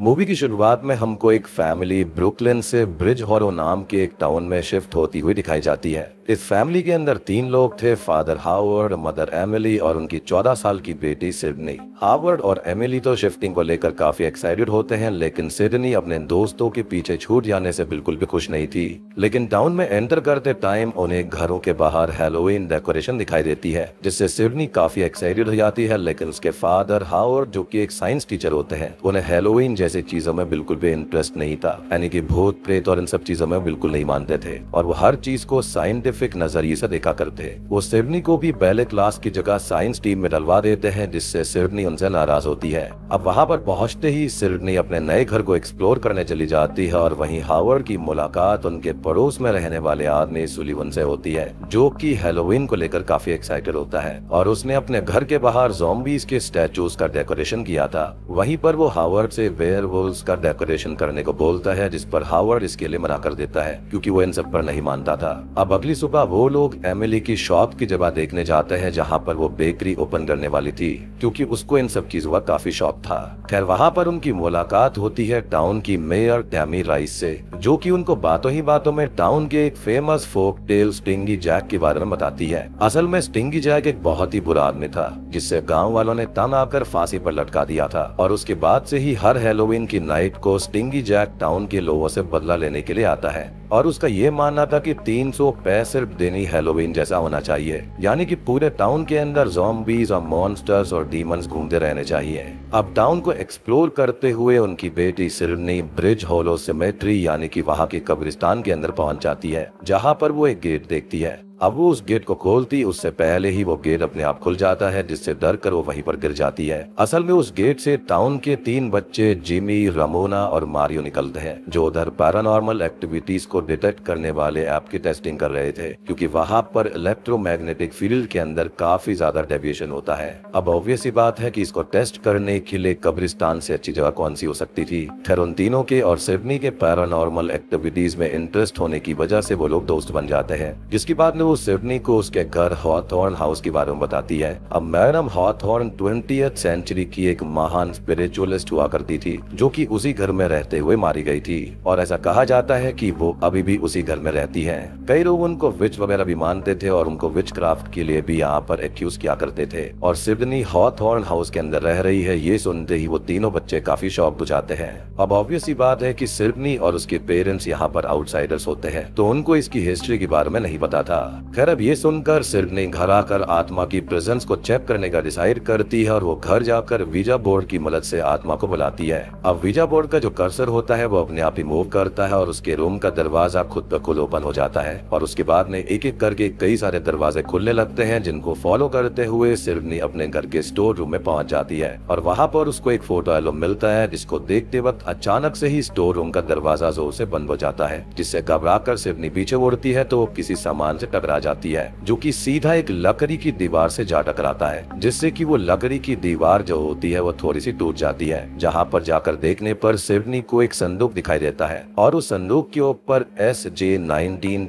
Movie की शुरुआत में हमको एक फैमिली ब्रुकलिन से ब्रिज हॉरो नाम के एक टाउन में शिफ्ट होती हुई दिखाई जाती है इस फैमिली के अंदर तीन लोग थे फादर हावर्ड मदर एमिली और उनकी चौदह साल की बेटी सिडनी हावर्ड और एमिली तो शिफ्टिंग को लेकर काफी एक्साइटेड होते हैं लेकिन सिडनी अपने दोस्तों के पीछे छूट जाने से बिल्कुल भी खुश नहीं थी लेकिन टाउन में एंटर करते टाइम उन्हें घरों के बाहर हेलोइन डेकोरेशन दिखाई देती है जिससे सिडनी काफी एक्साइटेड हो जाती है लेकिन उसके फादर हावर्ड जो की एक साइंस टीचर होते हैं उन्हें हेलोइन जैसे चीज़ों में बिल्कुल भी इंटरेस्ट नहीं था यानी कि भूत प्रेत और इन सब चीज़ों में बिल्कुल नहीं मानते थे और वो हर चीज को साइंटिफिक नजरिए से देखा करते वो सिवनी को भी पहले क्लास की जगह साइंस टीम में डलवा देते हैं जिससे सिवनी उनसे नाराज होती है अब वहाँ पर पहुँचते ही सिवनी अपने नए घर को एक्सप्लोर करने चली जाती है और वही हावर्ड की मुलाकात उनके पड़ोस में रहने वाले आदमी सुलिवन से होती है जो की हेलोविन को लेकर काफी एक्साइटेड होता है और उसने अपने घर के बाहर जोम्बीज के स्टेचूज का डेकोरेशन किया था वहीं पर वो हावर्ड से वे फेयर वो उसका डेकोरेशन करने को बोलता है जिस पर हावर्ड इसके लिए मना कर देता है क्योंकि वो इन सब पर नहीं मानता था अब अगली सुबह वो लोग एमिली की शॉप की जगह देखने जाते हैं जहाँ पर वो बेकरी ओपन करने वाली थी क्योंकि उसको इन सब चीजों का काफी शौक था खैर वहाँ पर उनकी मुलाकात होती है टाउन की मेयर टैमी राइस से जो की उनको बातों ही बातों में टाउन के एक famous folk tale Stingy Jack के बारे में बताती है असल में स्टिंगी जैक एक बहुत ही बुरा आदमी था जिससे गाँव वालों ने तंग आकर फांसी पर लटका दिया था और उसके बाद से ही हर हेलो हेलोवीन की नाइट को स्टिंगी जैक टाउन के लोगों से बदला लेने के लिए आता है और उसका ये मानना था कि तीन सौ पे सिर्फ देनी हेलोवीन जैसा होना चाहिए यानी कि पूरे टाउन के अंदर जॉम्बीज और मॉन्स्टर्स और डीमंस घूमते रहने चाहिए अब टाउन को एक्सप्लोर करते हुए उनकी बेटी सिरनी ब्रिज होलो सिमेट्री यानी कि वहाँ के कब्रिस्तान के अंदर पहुँच जाती है जहाँ पर वो एक गेट देखती है अब वो उस गेट को खोलती उससे पहले ही वो गेट अपने आप खुल जाता है जिससे डर कर वो वहीं पर गिर जाती है असल में उस गेट से टाउन के तीन बच्चे जिमी रमोना और मारियो निकलते हैं जो उधर पैरानॉर्मल एक्टिविटीज को डिटेक्ट करने वाले ऐप की टेस्टिंग कर रहे थे क्योंकि वहाँ पर इलेक्ट्रोमैग्नेटिक फील्ड के अंदर काफी ज्यादा डेविएशन होता है अब ऑब्वियस ही बात है की इसको टेस्ट करने के लिए कब्रिस्तान से अच्छी जगह कौन सी हो सकती थी खैर उन तीनों के और सिडनी के पैरानॉर्मल एक्टिविटीज में इंटरेस्ट होने की वजह से वो लोग दोस्त बन जाते हैं जिसके बाद में सिडनी को उसके घर हॉथॉर्न हाउस के बारे में बताती है अब मैडम हॉथॉर्न ट्वेंटी सेंचुरी की एक महान स्पिरिचुअलिस्ट हुआ करती थी जो कि उसी घर में रहते हुए मारी गई थी और ऐसा कहा जाता है कि वो अभी भी उसी घर में रहती है कई लोग उनको विच वगैरह भी मानते थे और उनको विच क्राफ्ट के लिए भी यहाँ पर एक्यूज किया करते थे और सिडनी हॉथॉर्न हाउस के अंदर रह रही है ये सुनते ही वो तीनों बच्चे काफी शौक बुझाते हैं अब ऑब्वियस ही बात है की सिडनी और उसके पेरेंट्स यहाँ पर आउटसाइडर्स होते हैं तो उनको इसकी हिस्ट्री के बारे में नहीं पता था खैर अब ये सुनकर सिर ने घर आकर आत्मा की प्रेजेंस को चेक करने का डिसाइड करती है और वो घर जाकर वीजा बोर्ड की मदद से आत्मा को बुलाती है अब वीजा बोर्ड का जो कर्सर होता है वो अपने आप ही मूव करता है और उसके रूम का दरवाजा खुद ब खुद ओपन हो जाता है और उसके बाद में एक एक करके कई सारे दरवाजे खुलने लगते हैं जिनको फॉलो करते हुए सिर्फनी अपने घर के स्टोर रूम में पहुंच जाती है और वहां पर उसको एक फोटो एल्बम मिलता है जिसको देखते वक्त अचानक से ही स्टोर रूम का दरवाजा जोर से बंद हो जाता है जिससे घबरा कर सिरनी पीछे उड़ती है तो किसी सामान से टक टकरा जाती है जो कि सीधा एक लकड़ी की दीवार से जा टकराता है जिससे कि वो लकड़ी की दीवार जो होती है वो थोड़ी सी टूट जाती है जहाँ पर जाकर देखने पर सिवनी को एक संदूक दिखाई देता है और उस संदूक के ऊपर एस जे नाइनटीन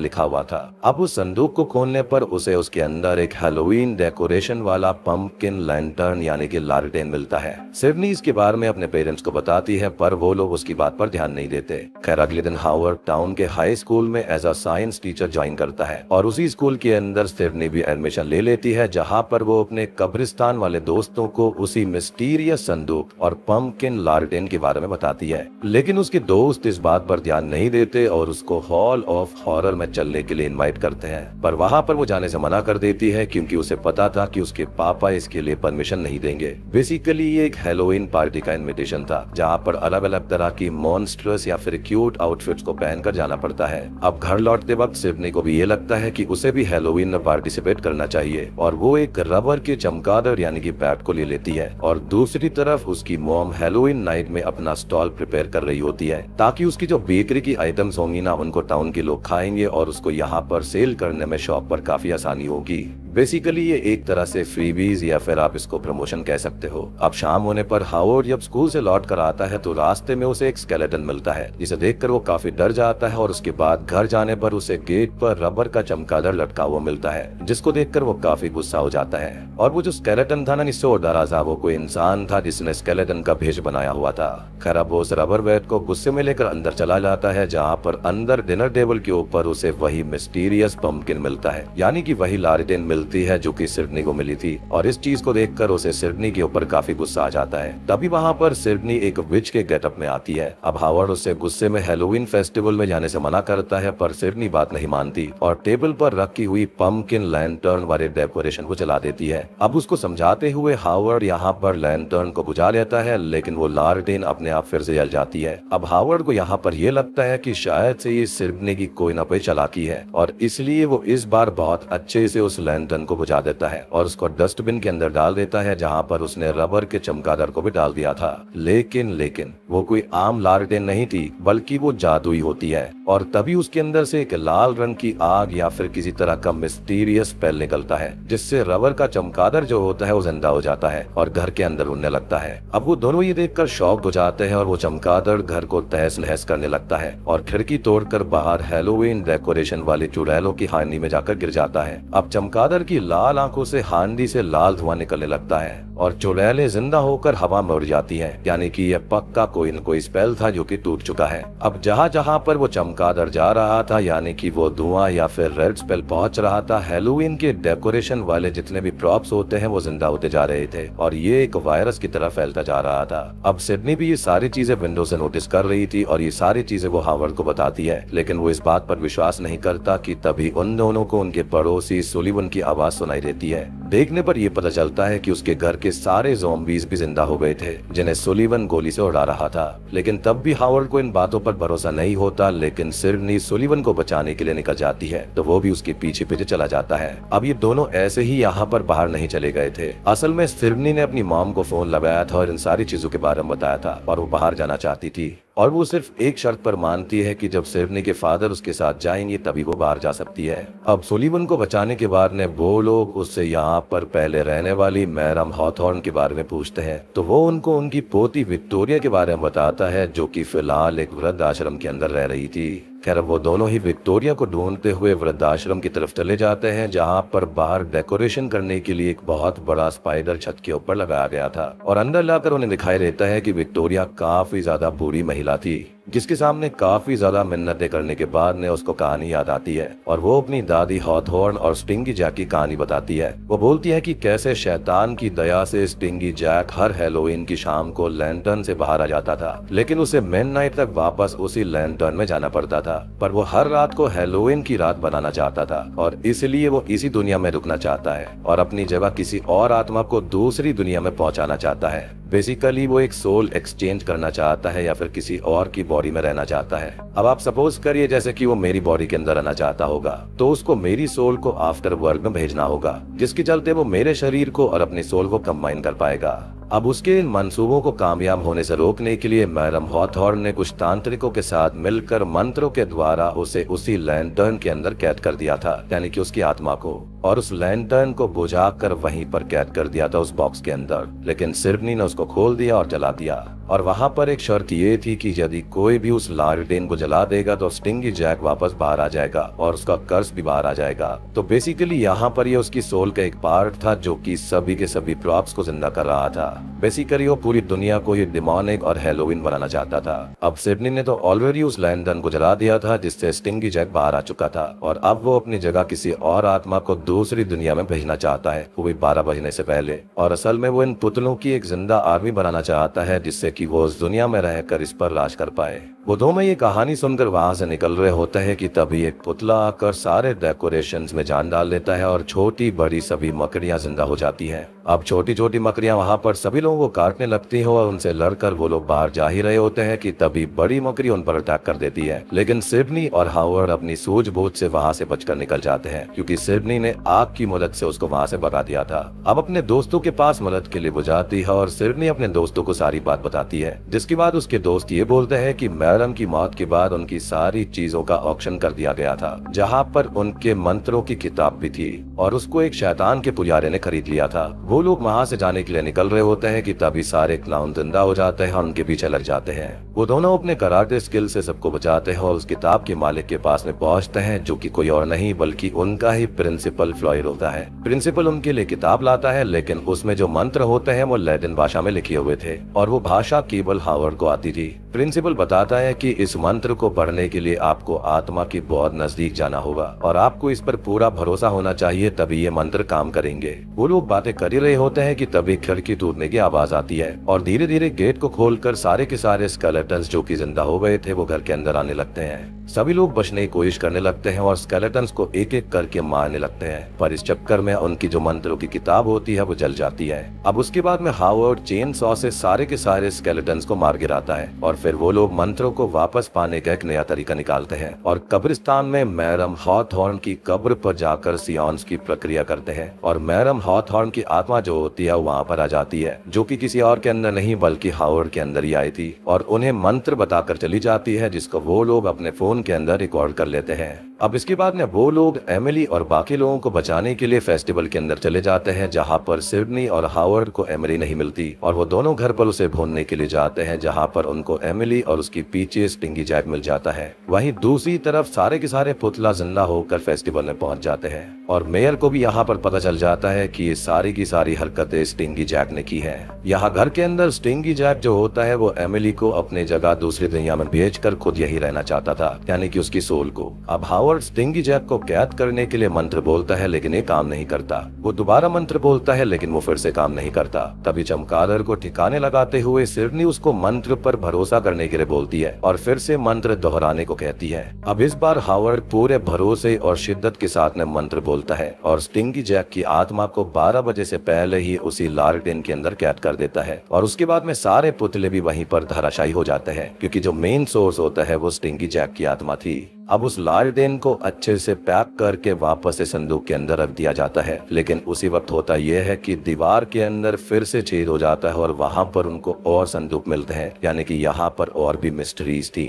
लिखा हुआ था अब उस संदूक को खोलने पर उसे उसके अंदर एक हेलोवीन डेकोरेशन वाला पंपकिन लैंटर्न यानी कि लालटेन मिलता है सिवनी इसके बारे में अपने पेरेंट्स को बताती है पर वो लोग उसकी बात पर ध्यान नहीं देते खैर अगले दिन हावर्ड टाउन के हाई स्कूल में as a science teacher join करता होता है और उसी स्कूल के अंदर स्टेफनी भी एडमिशन ले लेती है जहाँ पर वो अपने कब्रिस्तान वाले दोस्तों को उसी मिस्टीरियस संदूक और पम्पकिन लार्टेन के बारे में बताती है लेकिन उसके दोस्त इस बात पर ध्यान नहीं देते और उसको हॉल ऑफ हॉरर में चलने के लिए इनवाइट करते हैं पर वहाँ पर वो जाने से मना कर देती है क्योंकि उसे पता था कि उसके पापा इसके लिए परमिशन नहीं देंगे बेसिकली ये एक हेलोइन पार्टी का इन्विटेशन था जहाँ पर अलग अलग तरह की मॉन्स्ट्रस या फिर क्यूट आउटफिट्स को पहनकर जाना पड़ता है अब घर लौटते वक्त सिवनी को भी ये लगता है कि उसे भी हेलोवीन में पार्टिसिपेट करना चाहिए और वो एक रबर के चमकादर यानी कि बैट को ले लेती है और दूसरी तरफ उसकी मोम हेलोवीन नाइट में अपना स्टॉल प्रिपेयर कर रही होती है ताकि उसकी जो बेकरी की आइटम्स होंगी ना उनको टाउन के लोग खाएंगे और उसको यहाँ पर सेल करने में शॉप पर काफी आसानी होगी बेसिकली ये एक तरह से फ्रीबीज या फिर आप इसको प्रमोशन कह सकते हो अब शाम होने पर हावर्ड जब स्कूल से लौट कर आता है तो रास्ते में उसे एक स्केलेटन मिलता है जिसे देखकर वो काफी डर जाता है और उसके बाद घर जाने पर उसे गेट पर रबर का चमकादड़ लटका हुआ मिलता है जिसको देखकर वो काफी गुस्सा हो जाता है और वो जो स्केलेटन था ना इससे और डरा था वो कोई इंसान था जिसने स्केलेटन का भेज बनाया हुआ था खैर अब वो उस रबर बैट को गुस्से में लेकर अंदर चला जाता है जहाँ पर अंदर डिनर टेबल के ऊपर उसे वही मिस्टीरियस पम्पकिन मिलता है यानी की वही लालटेन मिल मिलती है जो कि सिडनी को मिली थी और इस चीज को देखकर उसे सिडनी के ऊपर काफी गुस्सा आ जाता है तभी वहाँ पर सिडनी एक विच के गेटअप में आती है अब हावर्ड उसे गुस्से में हेलोविन फेस्टिवल में जाने से मना करता है पर सिडनी बात नहीं मानती और टेबल पर रखी हुई पम्पकिन लैंटर्न वाले डेकोरेशन को चला देती है अब उसको समझाते हुए हावर्ड यहाँ पर लैंटर्न को बुझा लेता है लेकिन वो लार्टिन अपने आप फिर से जल जाती है अब हावर्ड को यहाँ पर यह लगता है की शायद से ये सिडनी की कोई ना कोई चलाकी है और इसलिए वो इस बार बहुत अच्छे से उस लैंड बर्तन को बुझा देता है और उसको डस्टबिन के अंदर डाल देता है जहाँ पर उसने रबर के चमकादड़ को भी डाल दिया था लेकिन लेकिन वो कोई आम लालटेन नहीं थी बल्कि वो जादुई होती है और तभी उसके अंदर से एक लाल रंग की आग या फिर किसी तरह का मिस्टीरियस पेल निकलता है जिससे रबर का चमकादर जो होता है वो जिंदा हो जाता है और घर के अंदर उड़ने लगता है अब वो दोनों ये देखकर शौक हो जाते हैं और वो चमकादर घर को तहस नहस करने लगता है और खिड़की तोड़कर बाहर हेलोविन डेकोरेशन वाले चुड़ैलों की हांडी में जाकर गिर जाता है अब चमकादर की लाल आंखों से हांडी से लाल धुआं निकलने लगता है और चुड़ैले जिंदा होकर हवा में उड़ जाती है यानी की यह पक्का कोई न कोई स्पेल था जो की टूट चुका है अब जहाँ जहाँ पर वो चमका कादर जा रहा था यानी कि वो धुआं या फिर रेड स्पेल पहुंच रहा था हेलोविन के डेकोरेशन वाले जितने भी प्रॉप्स होते हैं वो जिंदा होते जा रहे थे और ये एक वायरस की तरह फैलता जा रहा था अब सिडनी भी ये सारी चीजें विंडो से नोटिस कर रही थी और ये सारी चीजें वो हावर्ड को बताती है लेकिन वो इस बात पर विश्वास नहीं करता की तभी उन दोनों को उनके पड़ोसी सुलिवन की आवाज सुनाई देती है देखने पर यह पता चलता है कि उसके घर के सारे जोम्बीज भी जिंदा हो गए थे जिन्हें सुलिवन गोली से उड़ा रहा था लेकिन तब भी हावर्ड को इन बातों पर भरोसा नहीं होता लेकिन कैप्टन सिरनी सोलिवन को बचाने के लिए निकल जाती है तो वो भी उसके पीछे पीछे चला जाता है अब ये दोनों ऐसे ही यहाँ पर बाहर नहीं चले गए थे असल में सिरनी ने अपनी मॉम को फोन लगाया था और इन सारी चीजों के बारे में बताया था और वो बाहर जाना चाहती थी और वो सिर्फ एक शर्त पर मानती है कि जब सेवनी के फादर उसके साथ जाएंगे तभी वो बाहर जा सकती है अब सोलिवन को बचाने के बाद ने वो लोग उससे यहाँ पर पहले रहने वाली मैरम हॉथॉर्न के बारे में पूछते हैं तो वो उनको उनकी पोती विक्टोरिया के बारे में बताता है जो कि फिलहाल एक वृद्ध आश्रम के अंदर रह रही थी खैर वो दोनों ही विक्टोरिया को ढूंढते हुए वृद्धाश्रम की तरफ चले जाते हैं जहां पर बाहर डेकोरेशन करने के लिए एक बहुत बड़ा स्पाइडर छत के ऊपर लगाया गया था और अंदर लाकर उन्हें दिखाई देता है कि विक्टोरिया काफी ज्यादा बुरी महिला थी जिसके सामने काफी ज्यादा मिन्नतें करने के बाद ने उसको कहानी याद आती है और वो अपनी दादी हॉथहॉर्न और स्टिंगी जैक की कहानी बताती है वो बोलती है कि कैसे शैतान की दया से स्टिंगी जैक हर हेलोइन की शाम को लैंटर्न से बाहर आ जाता था लेकिन उसे मेन नाइट तक वापस उसी लैंटर्न में जाना पड़ता था पर वो हर रात को हेलोइन की रात बनाना चाहता था और इसलिए वो इसी दुनिया में रुकना चाहता है और अपनी जगह किसी और आत्मा को दूसरी दुनिया में पहुंचाना चाहता है बेसिकली वो एक सोल एक्सचेंज करना चाहता है या फिर किसी और की बॉडी में रहना चाहता है अब आप सपोज करिए जैसे कि वो मेरी बॉडी के अंदर रहना चाहता होगा तो उसको मेरी सोल को आफ्टर वर्ल्ड में भेजना होगा जिसके चलते वो मेरे शरीर को और अपनी सोल को कम्बाइन कर पाएगा अब उसके इन मंसूबों को कामयाब होने से रोकने के लिए मैडम हॉथॉर्न ने कुछ तांत्रिकों के साथ मिलकर मंत्रों के द्वारा उसे उसी लैंडर्न के अंदर कैद कर दिया था यानी कि उसकी आत्मा को और उस लैंटर्न को बुझा कर वहीं पर कैद कर दिया था उस बॉक्स के अंदर लेकिन सिर्फनी ने उसको खोल दिया और जला दिया और वहां पर एक शर्त ये थी कि यदि कोई भी उस लालटेन को जला देगा तो स्टिंगी जैक वापस बाहर आ जाएगा और उसका कर्ज भी बाहर आ जाएगा तो बेसिकली यहाँ पर ये उसकी सोल का एक पार्ट था जो कि सभी के सभी प्रॉप्स को जिंदा कर रहा था बेसिकली वो पूरी दुनिया को ये डिमोनिक और हेलोविन बनाना चाहता था अब सिडनी ने तो ऑलरेडी उस लैंडन को जला दिया था जिससे स्टिंगी जैक बाहर आ चुका था और अब वो अपनी जगह किसी और आत्मा को दूसरी दुनिया में भेजना चाहता है वो भी बारह बजने से पहले और असल में वो इन पुतलों की एक जिंदा आर्मी बनाना चाहता है जिससे कि वो उस दुनिया में रहकर इस पर राज कर पाए बुधों में ये कहानी सुनकर वहां से निकल रहे होते हैं कि तभी एक पुतला आकर सारे डेकोरेशन में जान डाल लेता है और छोटी बड़ी सभी मकड़ियां जिंदा हो जाती हैं। अब छोटी छोटी मकड़ियां वहां पर सभी लोगों को काटने लगती हैं और उनसे लड़कर वो लोग बाहर जा ही रहे होते हैं कि तभी बड़ी मकड़ी उन पर अटैक कर देती है लेकिन सिडनी और हावर्ड अपनी सूझबूझ से वहां से बचकर निकल जाते हैं क्योंकि सिडनी ने आग की मदद से उसको वहां से बता दिया था अब अपने दोस्तों के पास मदद के लिए बुझाती है और सिडनी अपने दोस्तों को सारी बात बताती है जिसके बाद उसके दोस्त ये बोलते हैं की मैं धर्म की मौत के बाद उनकी सारी चीजों का ऑक्शन कर दिया गया था जहाँ पर उनके मंत्रों की किताब भी थी और उसको एक शैतान के पुजारे ने खरीद लिया था वो लोग वहाँ से जाने के लिए निकल रहे होते हैं कि तभी सारे क्लाउन जिंदा हो जाते हैं और उनके पीछे लग जाते हैं वो दोनों अपने कराटे स्किल से सबको बचाते हैं और उस किताब के मालिक के पास में पहुँचते हैं जो की कोई और नहीं बल्कि उनका ही प्रिंसिपल फ्लॉयर होता है प्रिंसिपल उनके लिए किताब लाता है लेकिन उसमें जो मंत्र होते हैं वो लैटिन भाषा में लिखे हुए थे और वो भाषा केवल हावर्ड को आती थी प्रिंसिपल बताता है बताया कि इस मंत्र को पढ़ने के लिए आपको आत्मा के बहुत नजदीक जाना होगा और आपको इस पर पूरा भरोसा होना चाहिए तभी ये मंत्र काम करेंगे वो लोग बातें कर ही रहे होते हैं कि तभी खिड़की टूटने की आवाज आती है और धीरे धीरे गेट को खोल सारे के सारे स्केलेटन जो की जिंदा हो गए थे वो घर के अंदर आने लगते हैं सभी लोग बचने की कोशिश करने लगते हैं और स्केलेटन को एक एक करके मारने लगते हैं पर इस चक्कर में उनकी जो मंत्रों की किताब होती है वो जल जाती है अब उसके बाद में और चेन सॉ से सारे के सारे स्केलेटन को मार गिराता है और फिर वो लोग मंत्रों मुर्दों को वापस पाने का एक नया तरीका निकालते हैं और कब्रिस्तान में मैरम हॉथहॉर्न की कब्र पर जाकर सियॉन्स की प्रक्रिया करते हैं और मैरम हॉथहॉर्न की आत्मा जो होती है वहाँ पर आ जाती है जो की किसी और के अंदर नहीं बल्कि हावर्ड के अंदर ही आई थी और उन्हें मंत्र बताकर चली जाती है जिसको वो लोग अपने फोन के अंदर रिकॉर्ड कर लेते हैं अब इसके बाद में वो लोग एमिली और बाकी लोगों को बचाने के लिए फेस्टिवल के अंदर चले जाते हैं जहाँ पर सिडनी और हावर्ड को एमिली नहीं मिलती और वो दोनों घर पर उसे भूनने के लिए जाते हैं जहाँ पर उनको एमिली और उसकी पीछे स्टिंगी जैक मिल जाता है वहीं दूसरी तरफ सारे के सारे पुतला जिंदा होकर फेस्टिवल में पहुंच जाते हैं और मेयर को भी यहाँ पर पता चल जाता है कि ये सारी की सारी हरकतें स्टिंगी जैक ने की है यहाँ घर के अंदर स्टिंगी जैक जो होता है वो एमिली को अपने जगह दूसरी दुनिया में भेज कर खुद यही रहना चाहता था यानी कि उसकी सोल को अब हावर्ड स्टिंगी जैक को कैद करने के लिए मंत्र बोलता है लेकिन ये काम नहीं करता वो दोबारा मंत्र बोलता है लेकिन वो फिर से काम नहीं करता तभी चमकादर को ठिकाने लगाते हुए सिरनी उसको मंत्र पर भरोसा करने के लिए बोलती है है और फिर से मंत्र दोहराने को कहती है अब इस बार हावर्ड पूरे भरोसे और शिद्दत के साथ में मंत्र बोलता है और स्टिंगी जैक की आत्मा को 12 बजे से पहले ही उसी लार्डेन के अंदर कैद कर देता है और उसके बाद में सारे पुतले भी वहीं पर धराशायी हो जाते हैं क्योंकि जो मेन सोर्स होता है वो स्टिंगी जैक की आत्मा थी अब उस लालटेन को अच्छे से पैक करके वापस से संदूक के अंदर रख दिया जाता है लेकिन उसी वक्त होता यह है कि दीवार के अंदर फिर से छेद हो जाता है और वहां पर उनको और संदूक मिलते हैं यानी कि यहाँ पर और भी मिस्ट्रीज थी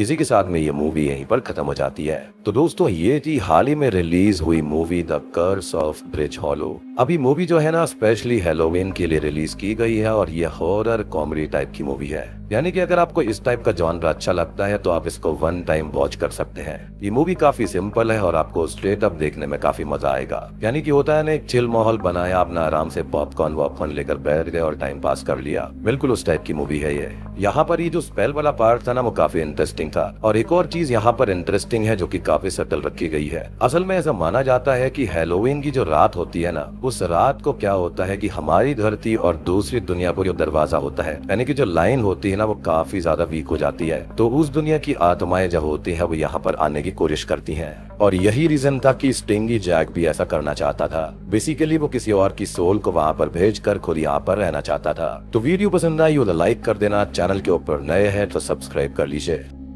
इसी के साथ में ये मूवी यहीं पर खत्म हो जाती है तो दोस्तों ये थी हाल ही में रिलीज हुई movie the curse of Bridge Hollow अभी मूवी जो है ना स्पेशली हेलोवेन के लिए रिलीज की गई है और ये हॉरर कॉमेडी टाइप की मूवी है यानी कि अगर आपको इस टाइप का जॉनर अच्छा लगता है तो आप इसको वन टाइम वॉच कर सकते हैं ये मूवी काफी सिंपल है और आपको स्ट्रेट अप देखने में काफी मजा आएगा यानी कि होता है ना एक चिल माहौल बनाया अपना आराम से पॉपकॉर्न वॉपकॉर्न लेकर बैठ गए और टाइम पास कर लिया बिल्कुल उस टाइप की मूवी है ये यहाँ पर ये जो स्पेल वाला पार्ट था ना वो काफी इंटरेस्टिंग था और एक और चीज यहाँ पर इंटरेस्टिंग है जो की काफी सटल रखी गई है असल में ऐसा माना जाता है की हेलोविन की जो रात होती है ना उस रात को क्या होता है कि हमारी धरती और दूसरी दुनिया को जो दरवाजा होता है यानी कि जो लाइन होती है ना वो काफी ज्यादा वीक हो जाती है तो उस दुनिया की आत्माएं जो होती है वो यहाँ पर आने की कोशिश करती है और यही रीजन था कि स्टिंगी जैक भी ऐसा करना चाहता था बेसिकली वो किसी और की सोल को वहाँ पर भेज कर खुद यहाँ पर रहना चाहता था तो वीडियो पसंद आई हो तो लाइक कर देना चैनल के ऊपर नए हैं तो सब्सक्राइब कर लीजिए